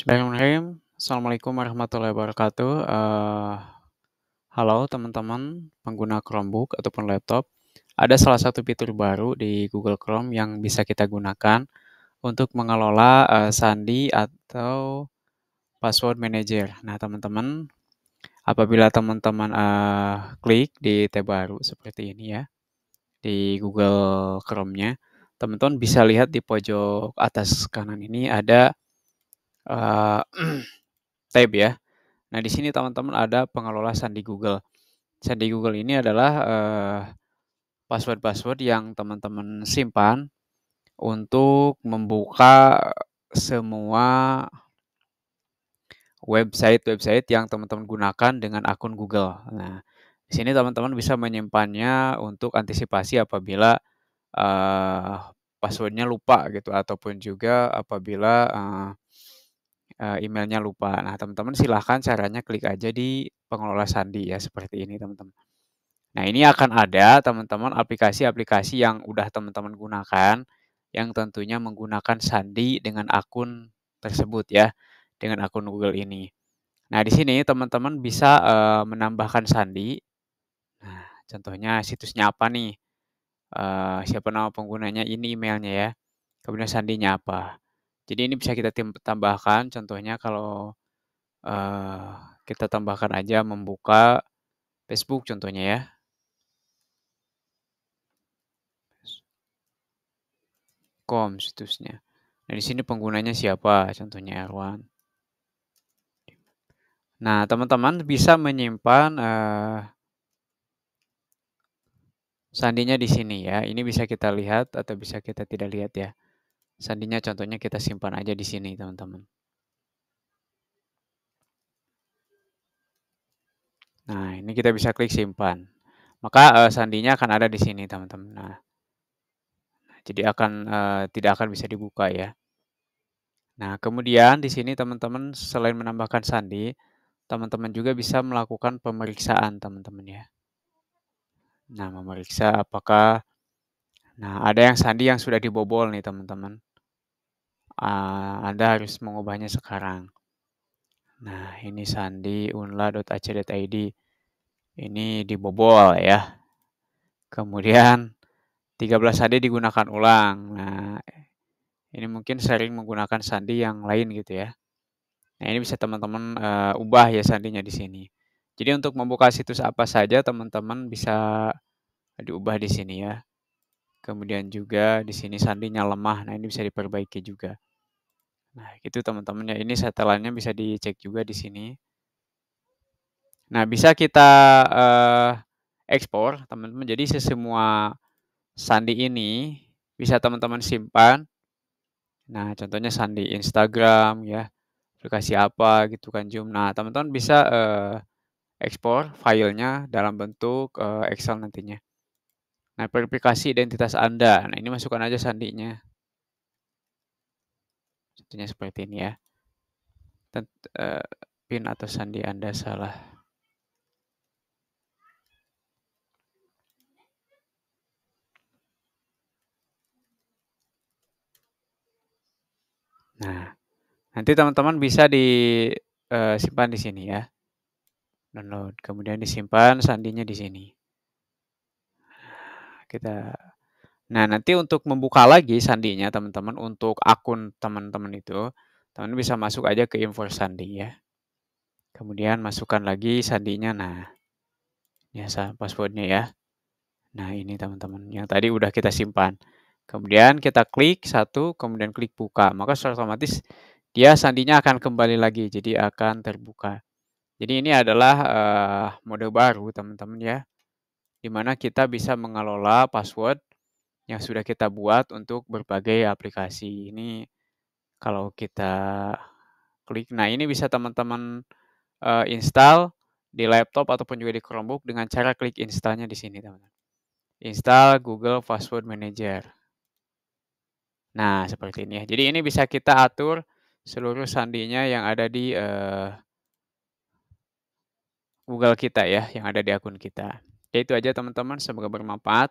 Bismillahirrahmanirrahim. Assalamualaikum warahmatullahi wabarakatuh. Uh, halo teman-teman pengguna Chromebook ataupun laptop. Ada salah satu fitur baru di Google Chrome yang bisa kita gunakan untuk mengelola uh, sandi atau password manager. Nah teman-teman, apabila teman-teman uh, klik di tab baru seperti ini ya, di Google Chrome-nya, teman-teman bisa lihat di pojok atas kanan ini ada uh, tab ya. Nah, di sini teman-teman ada pengelola sandi Google. Sandi Google ini adalah eh, password-password uh, yang teman-teman simpan untuk membuka semua website-website yang teman-teman gunakan dengan akun Google. Nah, di sini teman-teman bisa menyimpannya untuk antisipasi apabila uh, passwordnya lupa gitu ataupun juga apabila uh, Eh, emailnya lupa. Nah, teman-teman silahkan caranya klik aja di pengelola sandi ya seperti ini teman-teman. Nah, ini akan ada teman-teman aplikasi-aplikasi yang udah teman-teman gunakan yang tentunya menggunakan sandi dengan akun tersebut ya, dengan akun Google ini. Nah, di sini teman-teman bisa uh, menambahkan sandi. Nah, contohnya situsnya apa nih? Uh, siapa nama penggunanya, ini emailnya ya. Kemudian sandinya apa? Jadi ini bisa kita tambahkan contohnya kalau uh, kita tambahkan aja membuka Facebook contohnya ya. Com situsnya. Nah, di sini penggunanya siapa? Contohnya Erwan. Nah, teman-teman bisa menyimpan uh, sandinya di sini ya. Ini bisa kita lihat atau bisa kita tidak lihat ya. Sandinya contohnya kita simpan aja di sini, teman-teman. Nah, ini kita bisa klik simpan. Maka uh, eh, sandinya akan ada di sini, teman-teman. Nah, jadi akan uh, tidak akan bisa dibuka ya. Nah, kemudian di sini teman-teman selain menambahkan sandi, teman-teman juga bisa melakukan pemeriksaan, teman-teman ya. Nah, memeriksa apakah Nah, ada yang sandi yang sudah dibobol nih, teman-teman uh, Anda harus mengubahnya sekarang. Nah, ini sandi unla.ac.id. Ini dibobol ya. Kemudian 13 sandi digunakan ulang. Nah, ini mungkin sering menggunakan sandi yang lain gitu ya. Nah, ini bisa teman-teman uh, ubah ya sandinya di sini. Jadi untuk membuka situs apa saja teman-teman bisa diubah di sini ya. Kemudian juga di sini sandinya lemah. Nah, ini bisa diperbaiki juga. Nah, gitu teman-teman ya. Ini setelannya bisa dicek juga di sini. Nah, bisa kita uh, ekspor, teman-teman. Jadi semua sandi ini bisa teman-teman simpan. Nah, contohnya sandi Instagram ya. Aplikasi apa gitu kan Zoom. Nah, teman-teman bisa uh, ekspor filenya dalam bentuk uh, Excel nantinya. Nah, verifikasi identitas Anda. Nah, ini masukkan aja sandinya tentunya seperti ini ya. Tent, uh, eh, pin atau sandi Anda salah. Nah, nanti teman-teman bisa disimpan eh, di sini ya. Download, kemudian disimpan sandinya di sini. Kita Nah, nanti untuk membuka lagi sandinya teman-teman untuk akun teman-teman itu, teman bisa masuk aja ke info sandi ya. Kemudian masukkan lagi sandinya. Nah, biasa ya, passwordnya ya. Nah, ini teman-teman yang tadi udah kita simpan. Kemudian kita klik satu, kemudian klik buka. Maka secara otomatis dia sandinya akan kembali lagi, jadi akan terbuka. Jadi ini adalah uh, mode baru teman-teman ya, dimana kita bisa mengelola password yang sudah kita buat untuk berbagai aplikasi ini kalau kita klik nah ini bisa teman-teman uh, install di laptop ataupun juga di Chromebook dengan cara klik installnya di sini teman-teman install Google Password Manager nah seperti ini ya jadi ini bisa kita atur seluruh sandinya yang ada di uh, Google kita ya yang ada di akun kita. Ya itu aja teman-teman, semoga bermanfaat.